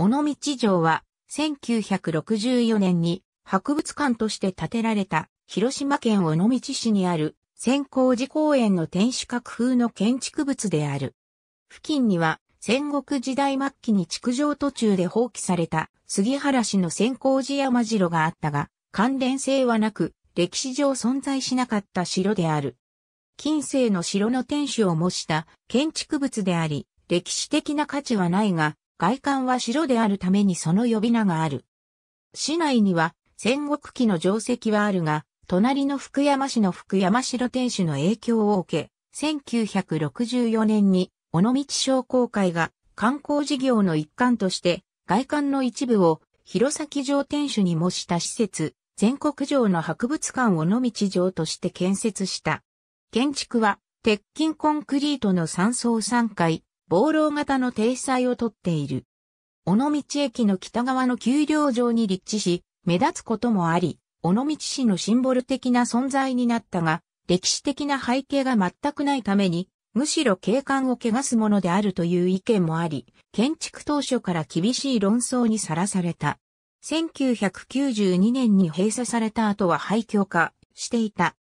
尾道城は、1964年に博物館として建てられた広島県尾道市にある千光寺公園の天守閣風の建築物である。付近には戦国時代末期に築城途中で放棄された杉原市の千光寺山城があったが、関連性はなく、歴史上存在しなかった城である。近世の城の天守を模した建築物であり、歴史的な価値はないが、外観は城であるためにその呼び名がある。市内には戦国期の定石はあるが、隣の福山市の福山城天守の影響を受け、1964年に尾道商工会が観光事業の一環として外観の一部を弘前城天守に模した施設、全国城の博物館尾道城として建設した。建築は鉄筋コンクリートの3層3階、防漏型の停止をとっている。尾道駅の北側の丘陵上に立地し、目立つこともあり、尾道市のシンボル的な存在になったが、歴史的な背景が全くないために、むしろ景観を汚すものであるという意見もあり、建築当初から厳しい論争にさらされた。1992年に閉鎖された後は廃墟化していた。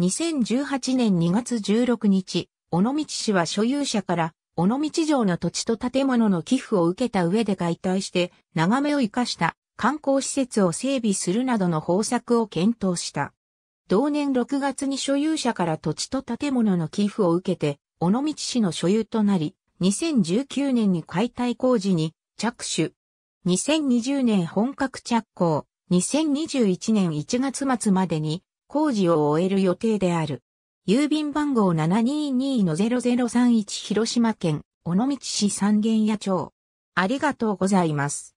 2018年2月16日、尾道市は所有者から尾道城の土地と建物の寄付を受けた上で解体して、眺めを生かした観光施設を整備するなどの方策を検討した。同年6月に所有者から土地と建物の寄付を受けて、尾道市の所有となり、2019年に解体工事に着手。2020年本格着工、2021年1月末までに工事を終える予定である。郵便番号722-0031広島県尾道市三軒屋町。ありがとうございます。